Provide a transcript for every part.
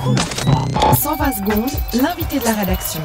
120 secondes, l'invité de la rédaction.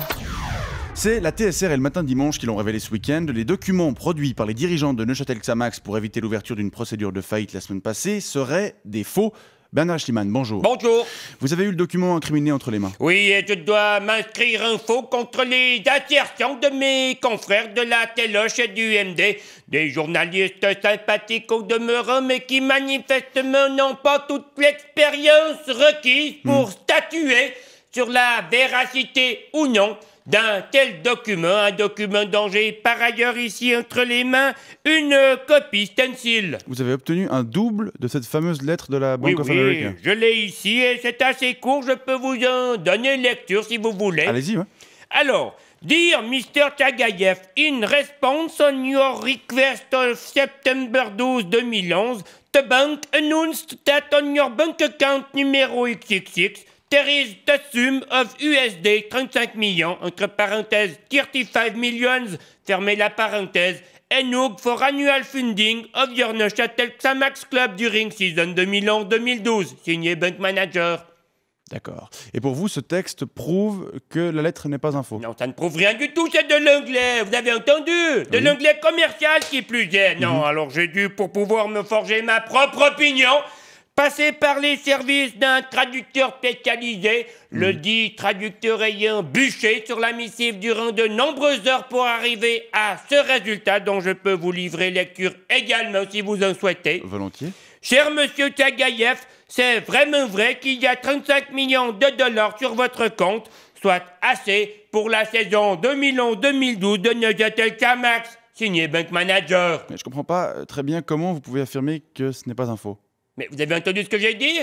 C'est la TSR et le matin dimanche qui l'ont révélé ce week-end. Les documents produits par les dirigeants de Neuchâtel Xamax pour éviter l'ouverture d'une procédure de faillite la semaine passée seraient des faux. Bernard Schliemann, bonjour. Bonjour. Vous avez eu le document incriminé entre les mains. Oui, et je dois m'inscrire en faux contre les assertions de mes confrères de la Téloche et du MD, des journalistes sympathiques au demeurant, mais qui manifestement n'ont pas toute l'expérience requise pour hmm. statuer sur la véracité ou non d'un tel document, un document dont par ailleurs ici entre les mains une copie stencil. Vous avez obtenu un double de cette fameuse lettre de la banque of oui, Je l'ai ici et c'est assez court, je peux vous en donner lecture si vous voulez. Allez-y. Alors, dire Mr. Tagayev, in response on your request of September 12, 2011, the bank announced that on your bank account numéro XXX, the sum of USD 35 millions, entre parenthèses 35 millions, fermez la parenthèse, look for annual funding of your Neuchâtel Xamax Club during season 2011-2012, signé Bank Manager. D'accord. Et pour vous, ce texte prouve que la lettre n'est pas info. Non, ça ne prouve rien du tout, c'est de l'anglais, vous avez entendu De l'anglais commercial qui plus est. Non, mhm. alors j'ai dû, pour pouvoir me forger ma propre opinion, passer par les services d'un traducteur spécialisé, le mm. dit traducteur ayant bûché sur la missive durant de nombreuses heures pour arriver à ce résultat dont je peux vous livrer lecture également si vous en souhaitez. Volontiers. Cher monsieur Tagayev, c'est vraiment vrai qu'il y a 35 millions de dollars sur votre compte, soit assez pour la saison 2011-2012 de cas max signé Bank Manager. Mais je comprends pas euh, très bien comment vous pouvez affirmer que ce n'est pas un faux. Mais vous avez entendu ce que j'ai dit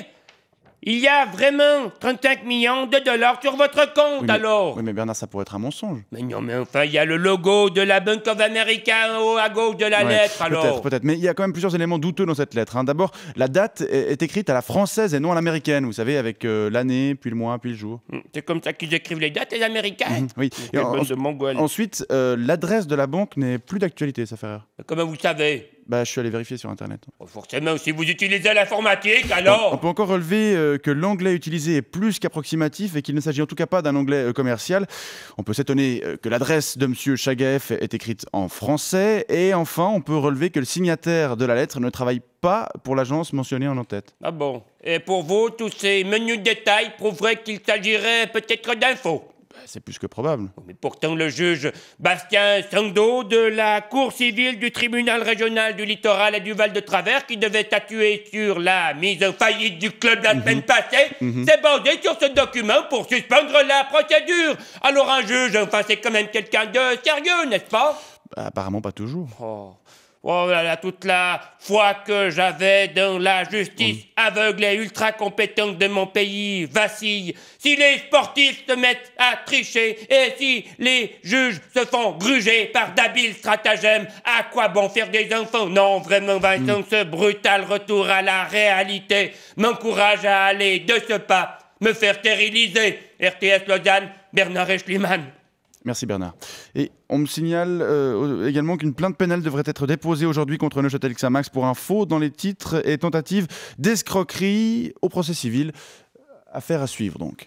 Il y a vraiment 35 millions de dollars sur votre compte, alors Oui, mais Bernard, ça pourrait être un mensonge. Mais non, mais enfin, il y a le logo de la Bank of America haut à gauche de la lettre, alors Peut-être, peut-être. Mais il y a quand même plusieurs éléments douteux dans cette lettre. Hein. D'abord, la date est, écrite à la française et non à l'américaine, vous savez, avec euh, l'année, puis le mois, puis le jour. Hum, c'est comme ça qu'ils écrivent les dates, les Américains mmh, Oui. Et en, ensuite, euh, l'adresse de la banque n'est plus d'actualité, ça fait rire. Comment vous savez bah, je suis allé vérifier sur Internet. forcément, si vous utilisez l'informatique, alors On peut encore relever euh, que l'anglais utilisé est plus qu'approximatif et qu'il ne s'agit en tout cas pas d'un anglais euh, commercial. On peut s'étonner euh, que l'adresse de M. Chagaef est écrite en français. Et enfin, on peut relever que le signataire de la lettre ne travaille pas pour l'agence mentionnée en en-tête. Ah bon Et pour vous, tous ces menus détails prouveraient qu'il s'agirait peut-être d'infos ben, c'est plus que probable. Oh, mais pourtant, le juge Bastien Sangdo de la Cour civile du tribunal régional du littoral et du Val de Travers, qui devait statuer sur la mise en faillite du club la Passé, mhm. passée, mhm. s'est basé sur ce document pour suspendre la procédure. Alors un juge, enfin, c'est quand même quelqu'un de sérieux, n'est-ce pas Apparemment pas toujours. Oh. Oh là là, toute la foi que j'avais dans la justice aveugle et ultra compétente de mon pays vacille. Si les sportifs se mettent à tricher et si les juges se font gruger par d'habiles stratagèmes, à quoi bon faire des enfants Non, vraiment, Vincent, mm. ce brutal retour à la réalité m'encourage à aller de ce pas, me faire stériliser. RTS Lausanne, Bernard Schliemann. Merci Bernard. Et on me signale euh, également qu'une plainte pénale devrait être déposée aujourd'hui contre Neuchâtel Xamax pour un faux dans les titres et tentative d'escroquerie au procès civil. Affaire à suivre donc.